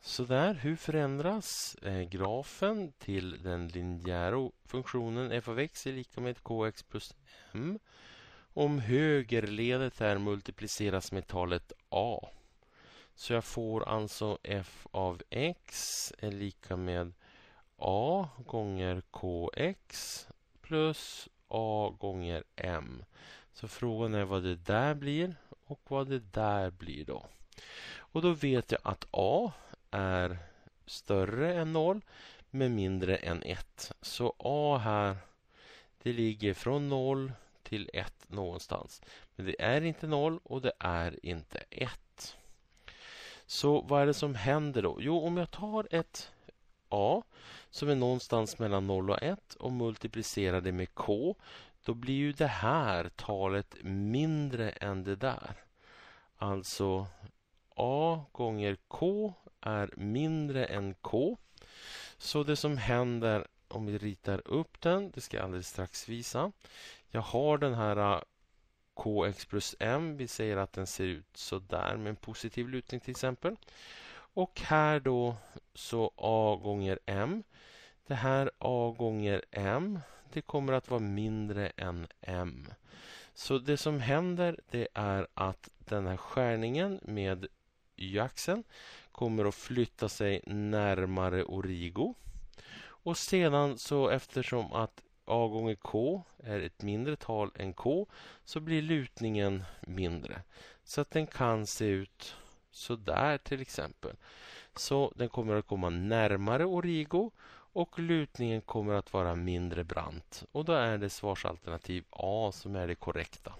Sådär, hur förändras eh, grafen till den linjära funktionen f av x är lika med kx plus m om högerledet här multipliceras med talet a. Så jag får alltså f av x är lika med a gånger kx plus a gånger m. Så frågan är vad det där blir och vad det där blir då. Och då vet jag att a är större än 0 men mindre än 1. Så A här, det ligger från 0 till 1 någonstans. Men det är inte 0 och det är inte 1. Så vad är det som händer då? Jo, om jag tar ett A som är någonstans mellan 0 och 1 och multiplicerar det med K, då blir ju det här talet mindre än det där. Alltså A gånger K är mindre än k. Så det som händer om vi ritar upp den, det ska jag alldeles strax visa. Jag har den här äh, kx plus m, vi säger att den ser ut så där med en positiv lutning till exempel. Och här då så a gånger m. Det här a gånger m, det kommer att vara mindre än m. Så det som händer det är att den här skärningen med y-axeln kommer att flytta sig närmare origo. Och sedan så eftersom att a gånger k är ett mindre tal än k så blir lutningen mindre. Så att den kan se ut så där till exempel. Så den kommer att komma närmare origo och lutningen kommer att vara mindre brant. Och då är det svarsalternativ A som är det korrekta.